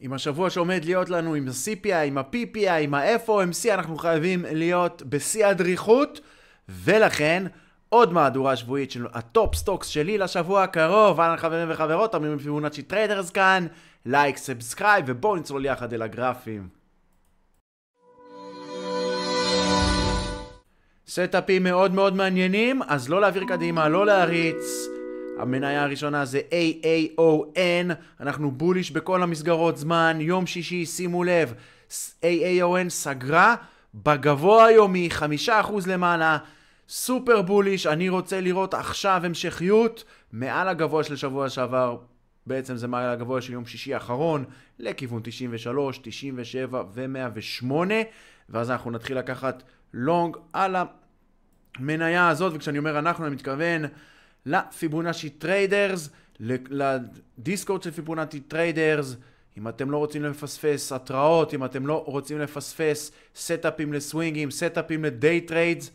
עם השבוע שעומד להיות לנו, עם ה-CPI, עם ה-PPI, עם ה-FOMC, אנחנו חייבים להיות בשיא הדריכות, ולכן עוד מהדורה שבועית של הטופ סטוקס שלי לשבוע הקרוב, אהלן חברים וחברות, אמרים מפימונצ'י טריידרס כאן, לייק, סאבסקרייב, ובואו נצלול יחד אל הגרפים. סטאפים מאוד מאוד מעניינים, אז לא להעביר קדימה, לא להריץ. המניה הראשונה זה AAON, אנחנו בוליש בכל המסגרות זמן, יום שישי, שימו לב, AAON סגרה בגבוה היומי, חמישה אחוז למעלה, סופר בוליש, אני רוצה לראות עכשיו המשכיות מעל הגבוה של שבוע שעבר, בעצם זה מעל הגבוה של יום שישי האחרון, לכיוון 93, 97 ו-108, ואז אנחנו נתחיל לקחת לונג על המניה הזאת, וכשאני אומר אנחנו, אני מתכוון... לפיבונאצ'י טריידרס, לדיסקורד של פיבונאצ'י טריידרס. אם אתם לא רוצים לפספס התראות, אם אתם לא רוצים לפספס סטאפים לסווינגים, סטאפים לדיי טריידס,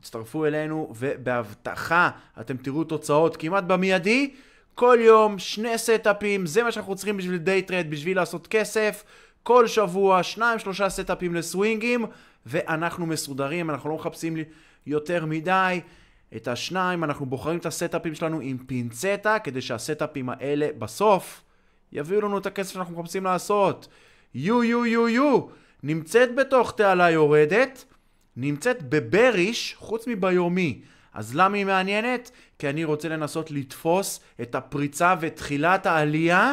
הצטרפו אלינו, ובהבטחה אתם תראו תוצאות כמעט במיידי. כל יום שני סטאפים, זה מה שאנחנו צריכים בשביל דיי טרייד, בשביל לעשות כסף. כל שבוע שניים שלושה סטאפים לסווינגים, ואנחנו מסודרים, אנחנו לא מחפשים יותר מדי. את השניים, אנחנו בוחרים את הסטאפים שלנו עם פינצטה, כדי שהסטאפים האלה בסוף יביאו לנו את הכסף שאנחנו מחפשים לעשות. יו יו יו יו נמצאת בתוך תעלה יורדת, נמצאת בבריש, חוץ מביומי. אז למה היא מעניינת? כי אני רוצה לנסות לתפוס את הפריצה ותחילת העלייה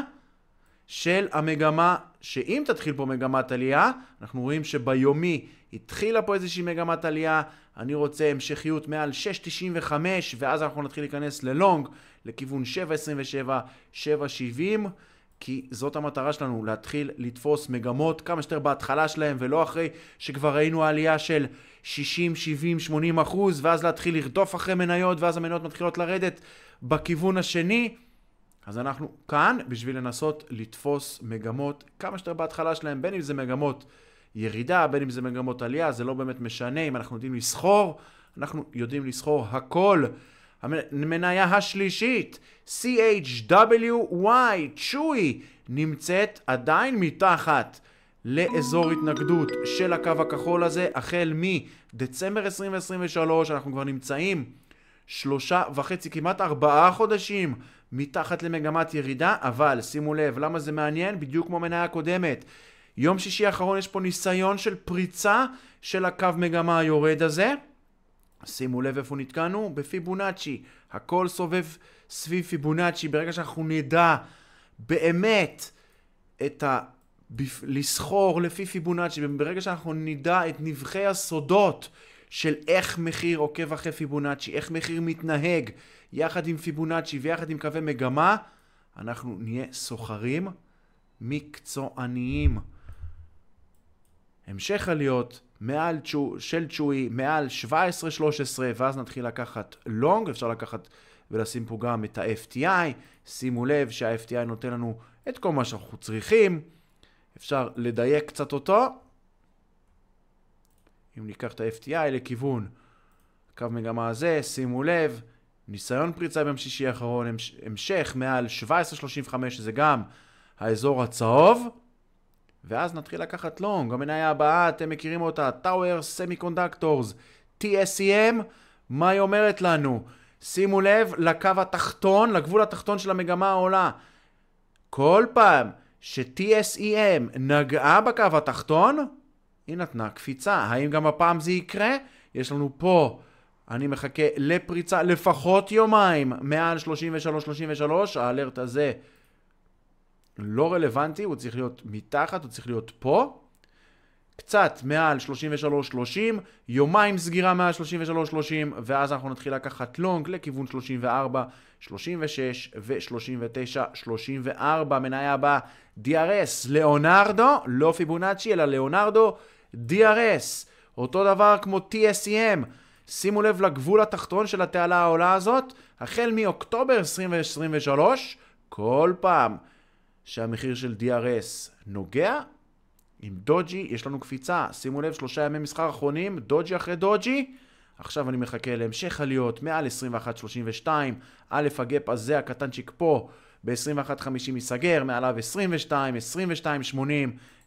של המגמה, שאם תתחיל פה מגמת עלייה, אנחנו רואים שביומי התחילה פה איזושהי מגמת עלייה, אני רוצה המשכיות מעל 6.95 ואז אנחנו נתחיל להיכנס ללונג לכיוון 7.27, 7.70 כי זאת המטרה שלנו, להתחיל לתפוס מגמות כמה שיותר בהתחלה שלהם ולא אחרי שכבר ראינו עלייה של 60, 70, 80 אחוז ואז להתחיל לרדוף אחרי מניות ואז המניות מתחילות לרדת בכיוון השני אז אנחנו כאן בשביל לנסות לתפוס מגמות כמה שיותר בהתחלה שלהם בין אם זה מגמות ירידה, בין אם זה מגמות עלייה, זה לא באמת משנה. אם אנחנו יודעים לסחור, אנחנו יודעים לסחור הכל. המניה השלישית, CHWY, צ'וי, נמצאת עדיין מתחת לאזור התנגדות של הקו הכחול הזה, החל מדצמבר 2023, אנחנו כבר נמצאים שלושה וחצי, כמעט ארבעה חודשים מתחת למגמת ירידה, אבל שימו לב, למה זה מעניין? בדיוק כמו המניה הקודמת. יום שישי האחרון יש פה ניסיון של פריצה של הקו מגמה היורד הזה. שימו לב איפה נתקענו, בפיבונאצ'י. הכל סובב סביב פיבונאצ'י. ברגע שאנחנו נדע באמת את ה... לסחור לפי פיבונאצ'י, ברגע שאנחנו נדע את נבחי הסודות של איך מחיר עוקב אחרי פיבונאצ'י, איך מחיר מתנהג יחד עם פיבונאצ'י ויחד עם קווי מגמה, אנחנו נהיה סוחרים מקצועניים. המשך עליות מעל צ'ו, של צ'וי, מעל 17-13, ואז נתחיל לקחת לונג, אפשר לקחת ולשים פה גם את ה-FTI, שימו לב שה-FTI נותן לנו את כל מה שאנחנו צריכים, אפשר לדייק קצת אותו. אם ניקח את ה-FTI לכיוון קו מגמה הזה, שימו לב, ניסיון פריצה ביום שישי האחרון, המשך מעל 17-35, שזה גם האזור הצהוב. ואז נתחיל לקחת לונג. המניה הבאה, אתם מכירים אותה, טאוור סמי קונדקטורס, TSEM, מה היא אומרת לנו? שימו לב לקו התחתון, לגבול התחתון של המגמה העולה. כל פעם ש-TSEM נגעה בקו התחתון, היא נתנה קפיצה. האם גם הפעם זה יקרה? יש לנו פה, אני מחכה לפריצה לפחות יומיים מעל 33-33, האלרט הזה לא רלוונטי, הוא צריך להיות מתחת, הוא צריך להיות פה. קצת מעל 33-30, יומיים סגירה מעל 33-30, ואז אנחנו נתחיל לקחת לונג לכיוון 34, 36 ו-39, 34, מניה הבאה, DRS, ליאונרדו, לא פיבונאצ'י, אלא ליאונרדו, DRS, אותו דבר כמו TSEM, שימו לב לגבול התחתון של התעלה העולה הזאת, החל מאוקטובר 2023, כל פעם שהמחיר של DRS נוגע. עם דוג'י יש לנו קפיצה, שימו לב, שלושה ימי מסחר אחרונים, דוג'י אחרי דוג'י. עכשיו אני מחכה להמשך עליות, מעל 21-32, א' הגאפ הזה הקטנצ'יק פה, ב 21 50 ייסגר, מעליו 22, 22-80,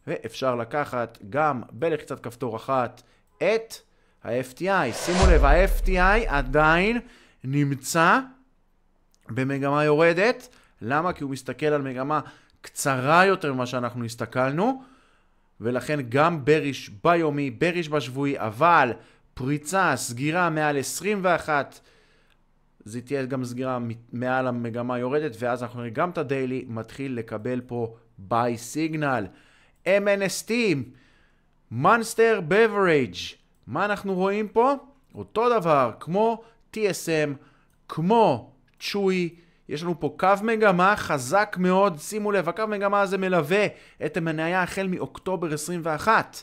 ואפשר לקחת גם בלחיצת כפתור אחת את ה-FTI. שימו לב, ה-FTI עדיין נמצא במגמה יורדת. למה? כי הוא מסתכל על מגמה קצרה יותר ממה שאנחנו הסתכלנו, ולכן גם בריש ביומי, בריש בשבועי, אבל פריצה, סגירה מעל 21, זה תהיה גם סגירה מעל המגמה יורדת, ואז אנחנו נראה גם את הדיילי מתחיל לקבל פה ביי סיגנל. MNST, מונסטר בברייג', מה אנחנו רואים פה? אותו דבר, כמו TSM, כמו צ'וי, יש לנו פה קו מגמה חזק מאוד, שימו לב, הקו מגמה הזה מלווה את המניה החל מאוקטובר 21.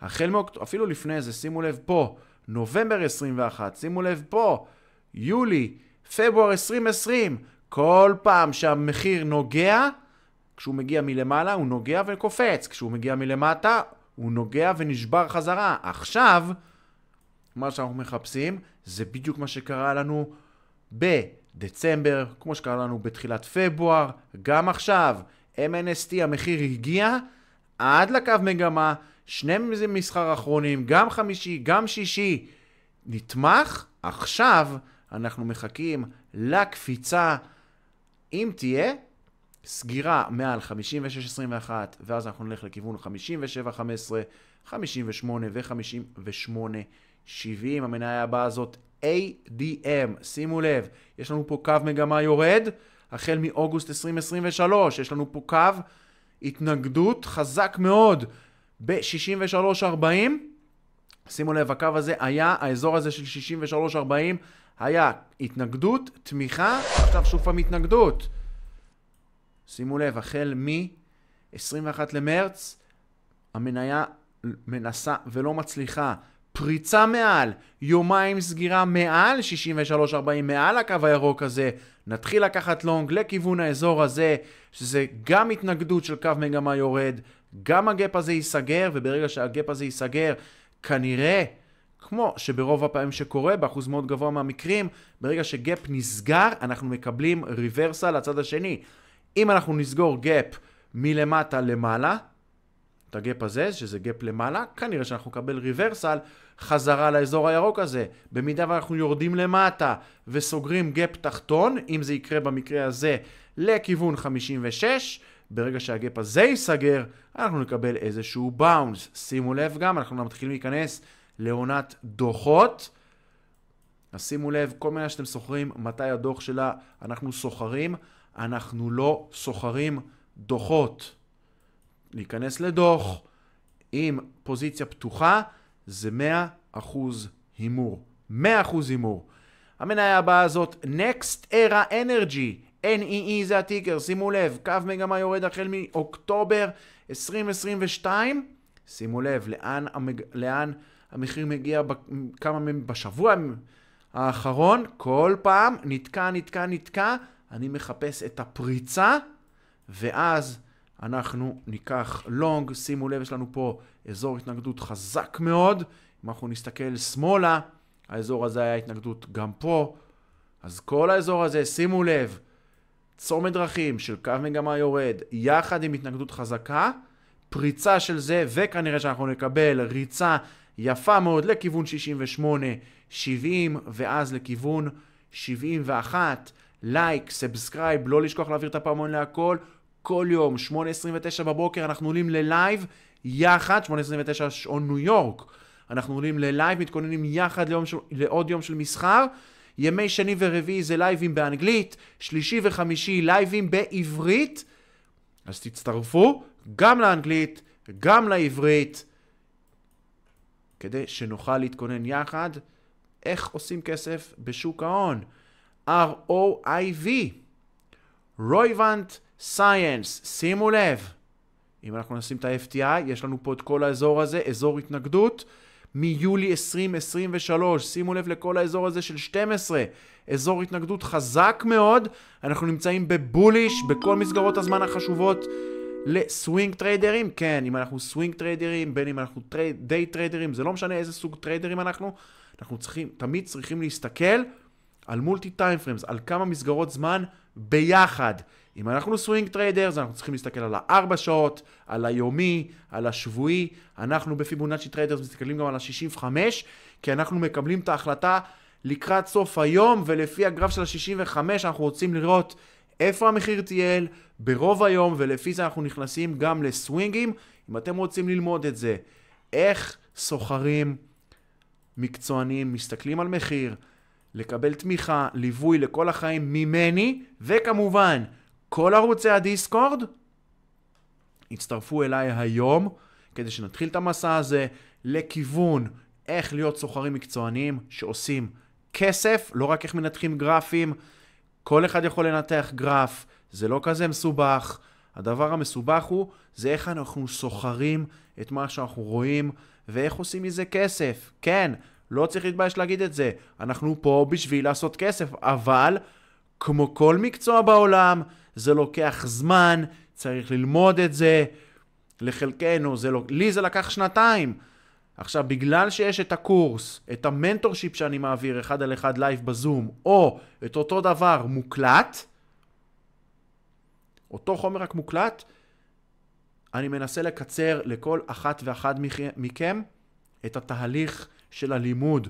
החל מאוקטובר, אפילו לפני זה, שימו לב פה, נובמבר 21, שימו לב פה, יולי, פברואר 2020, כל פעם שהמחיר נוגע, כשהוא מגיע מלמעלה הוא נוגע וקופץ, כשהוא מגיע מלמטה הוא נוגע ונשבר חזרה. עכשיו, מה שאנחנו מחפשים זה בדיוק מה שקרה לנו ב... דצמבר, כמו שקרה לנו בתחילת פברואר, גם עכשיו, MNST המחיר הגיע עד לקו מגמה, שני מסחר אחרונים, גם חמישי, גם שישי, נתמך, עכשיו אנחנו מחכים לקפיצה, אם תהיה, סגירה מעל 56.21, ואז אנחנו נלך לכיוון 57.15, 58 ו-58.70. המניה הבאה הזאת ADM. שימו לב, יש לנו פה קו מגמה יורד, החל מאוגוסט 2023, יש לנו פה קו התנגדות חזק מאוד ב-63.40. שימו לב, הקו הזה היה, האזור הזה של 63.40 היה התנגדות, תמיכה, עכשיו שוב פעם התנגדות. שימו לב, החל מ-21 למרץ, המניה מנסה ולא מצליחה פריצה מעל, יומיים סגירה מעל, 63-40 מעל הקו הירוק הזה, נתחיל לקחת לונג לכיוון האזור הזה, שזה גם התנגדות של קו מגמה יורד, גם הגאפ הזה ייסגר, וברגע שהגאפ הזה ייסגר, כנראה, כמו שברוב הפעמים שקורה, באחוז מאוד גבוה מהמקרים, ברגע שגאפ נסגר, אנחנו מקבלים ריברסה לצד השני. אם אנחנו נסגור גאפ מלמטה למעלה, את הגאפ הזה, שזה גאפ למעלה, כנראה שאנחנו נקבל ריברסל חזרה לאזור הירוק הזה. במידה ואנחנו יורדים למטה וסוגרים גאפ תחתון, אם זה יקרה במקרה הזה, לכיוון 56, ברגע שהגאפ הזה ייסגר, אנחנו נקבל איזשהו באונס. שימו לב גם, אנחנו מתחילים להיכנס לעונת דוחות. אז שימו לב, כל מיני שאתם סוחרים, מתי הדוח שלה אנחנו סוחרים, אנחנו לא סוחרים דוחות. להיכנס לדוח עם פוזיציה פתוחה זה 100% הימור. 100% הימור. המניה הבאה הזאת, Next Era Energy, NEE e זה הטיקר, שימו לב, קו מגמה יורד החל מאוקטובר 2022. שימו לב לאן, המג... לאן המחיר מגיע בכמה... בשבוע האחרון, כל פעם נתקע, נתקע, נתקע, אני מחפש את הפריצה, ואז אנחנו ניקח לונג, שימו לב, יש לנו פה אזור התנגדות חזק מאוד. אם אנחנו נסתכל שמאלה, האזור הזה היה התנגדות גם פה. אז כל האזור הזה, שימו לב, צומת דרכים של קו מגמה יורד, יחד עם התנגדות חזקה, פריצה של זה, וכנראה שאנחנו נקבל ריצה יפה מאוד לכיוון 68, 70, ואז לכיוון 71. לייק, סאבסקרייב, לא לשכוח להעביר את הפעמון להכל. כל יום, 8.29 בבוקר, אנחנו עולים ללייב יחד, 8.29 שעון ניו יורק. אנחנו עולים ללייב, מתכוננים יחד ליום של, לעוד יום של מסחר. ימי שני ורביעי זה לייבים באנגלית, שלישי וחמישי לייבים בעברית. אז תצטרפו גם לאנגלית, גם לעברית, כדי שנוכל להתכונן יחד איך עושים כסף בשוק ההון. ROIV, רויבנט סייאנס, שימו לב, אם אנחנו נשים את ה-FTI, יש לנו פה את כל האזור הזה, אזור התנגדות, מיולי 2023, שימו לב לכל האזור הזה של 12, אזור התנגדות חזק מאוד, אנחנו נמצאים בבוליש בכל מסגרות הזמן החשובות לסווינג טריידרים, כן, אם אנחנו סווינג טריידרים, בין אם אנחנו טרי, די טריידרים, זה לא משנה איזה סוג טריידרים אנחנו, אנחנו צריכים, תמיד צריכים להסתכל על מולטי טיימפרמס, על כמה מסגרות זמן ביחד. אם אנחנו סווינג טריידר, אז אנחנו צריכים להסתכל על הארבע שעות, על היומי, על השבועי. אנחנו בפיבונאצ'י טריידר מסתכלים גם על ה-65, כי אנחנו מקבלים את ההחלטה לקראת סוף היום, ולפי הגרף של ה-65 אנחנו רוצים לראות איפה המחיר טייל ברוב היום, ולפי זה אנחנו נכנסים גם לסווינגים. אם אתם רוצים ללמוד את זה, איך סוחרים מקצוענים מסתכלים על מחיר, לקבל תמיכה, ליווי לכל החיים ממני, וכמובן, כל ערוצי הדיסקורד, הצטרפו אליי היום, כדי שנתחיל את המסע הזה לכיוון איך להיות סוחרים מקצוענים שעושים כסף, לא רק איך מנתחים גרפים, כל אחד יכול לנתח גרף, זה לא כזה מסובך. הדבר המסובך הוא, זה איך אנחנו סוחרים את מה שאנחנו רואים ואיך עושים מזה כסף. כן, לא צריך להתבייש להגיד את זה. אנחנו פה בשביל לעשות כסף, אבל כמו כל מקצוע בעולם, זה לוקח זמן, צריך ללמוד את זה. לחלקנו, זה לא... לי זה לקח שנתיים. עכשיו, בגלל שיש את הקורס, את המנטורשיפ שאני מעביר אחד על אחד לייב בזום, או את אותו דבר מוקלט, אותו חומר רק מוקלט, אני מנסה לקצר לכל אחת ואחד מכם את התהליך של הלימוד.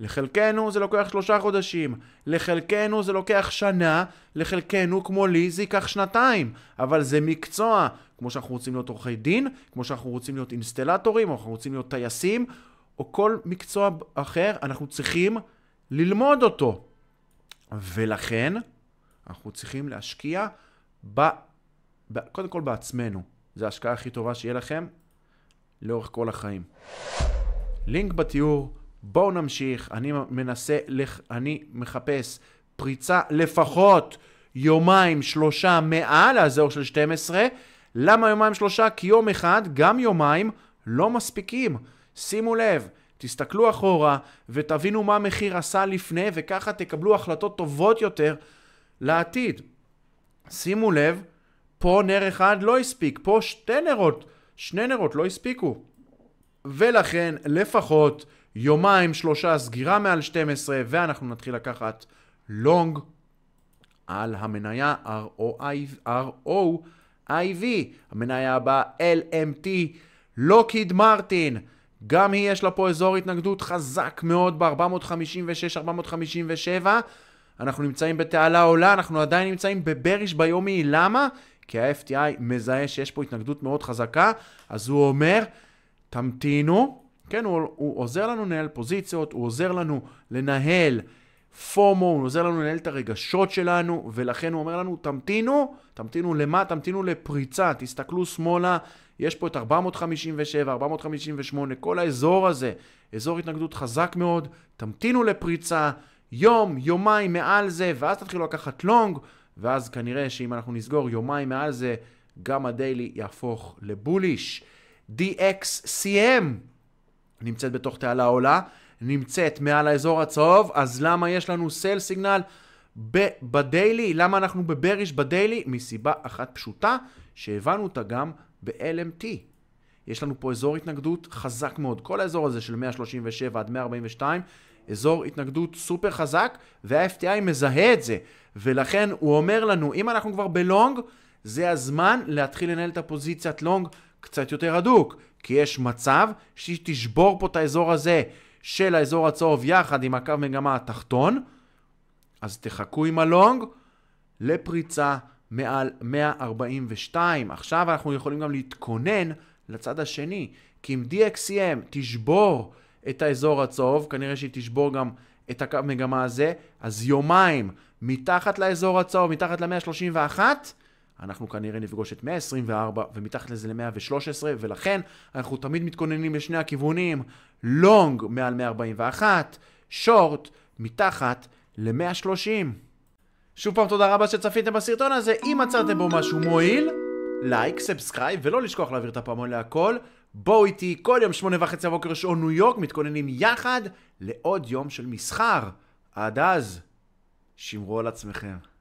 לחלקנו זה לוקח שלושה חודשים, לחלקנו זה לוקח שנה, לחלקנו, כמו לי, זה ייקח שנתיים, אבל זה מקצוע. כמו שאנחנו רוצים להיות עורכי דין, כמו שאנחנו רוצים להיות אינסטלטורים, או אנחנו רוצים להיות טייסים, או כל מקצוע אחר, אנחנו צריכים ללמוד אותו. ולכן, אנחנו צריכים להשקיע ב... ב... קודם כל בעצמנו. זו ההשקעה הכי טובה שיהיה לכם לאורך כל החיים. לינק בתיאור, בואו נמשיך, אני מנסה, לח... אני מחפש פריצה לפחות יומיים שלושה מעל האזור של 12. למה יומיים שלושה? כי יום אחד, גם יומיים, לא מספיקים. שימו לב, תסתכלו אחורה ותבינו מה המחיר עשה לפני וככה תקבלו החלטות טובות יותר לעתיד. שימו לב, פה נר אחד לא הספיק, פה שתי נרות, שני נרות לא הספיקו. ולכן לפחות יומיים שלושה סגירה מעל 12 ואנחנו נתחיל לקחת לונג על המניה ROIV, המניה הבאה LMT, לוקיד מרטין. גם היא יש לה פה אזור התנגדות חזק מאוד ב-456-457. אנחנו נמצאים בתעלה עולה, אנחנו עדיין נמצאים בבריש ביומי, למה? כי ה-FTI מזהה שיש פה התנגדות מאוד חזקה, אז הוא אומר, תמתינו, כן, הוא, הוא עוזר לנו לנהל פוזיציות, הוא עוזר לנו לנהל פומו, הוא עוזר לנו לנהל את הרגשות שלנו, ולכן הוא אומר לנו, תמתינו, תמתינו למה? תמתינו לפריצה, תסתכלו שמאלה, יש פה את 457, 458, כל האזור הזה, אזור התנגדות חזק מאוד, תמתינו לפריצה, יום, יומיים מעל זה, ואז תתחילו לקחת לונג, ואז כנראה שאם אנחנו נסגור יומיים מעל זה, גם הדיילי יהפוך לבוליש. DXCM נמצאת בתוך תעלה עולה, נמצאת מעל האזור הצהוב, אז למה יש לנו סל סיגנל בדיילי? למה אנחנו בבריש בדיילי? מסיבה אחת פשוטה, שהבנו אותה גם ב-LMT. יש לנו פה אזור התנגדות חזק מאוד. כל האזור הזה של 137 עד 142, אזור התנגדות סופר חזק, וה-FTI מזהה את זה. ולכן הוא אומר לנו, אם אנחנו כבר בלונג, זה הזמן להתחיל לנהל את הפוזיציית לונג קצת יותר הדוק, כי יש מצב שהיא תשבור פה את האזור הזה של האזור הצהוב יחד עם הקו מגמה התחתון, אז תחכו עם הלונג לפריצה מעל 142. עכשיו אנחנו יכולים גם להתכונן לצד השני, כי אם DXCM תשבור את האזור הצהוב, כנראה שהיא תשבור גם את הקו מגמה הזה, אז יומיים מתחת לאזור הצהוב, מתחת ל-131, אנחנו כנראה נפגוש את 124 ומתחת לזה ל-113, ולכן אנחנו תמיד מתכוננים לשני הכיוונים, לונג מעל 141, שורט מתחת ל-130. שוב פעם תודה רבה שצפיתם בסרטון הזה, אם מצאתם בו משהו מועיל, לייק, סאבסקרייב, ולא לשכוח להעביר את הפעמון להכל. בואו איתי כל יום שמונה וחצי בבוקר שעון ניו יורק, מתכוננים יחד לעוד יום של מסחר. עד אז, שמרו על עצמכם.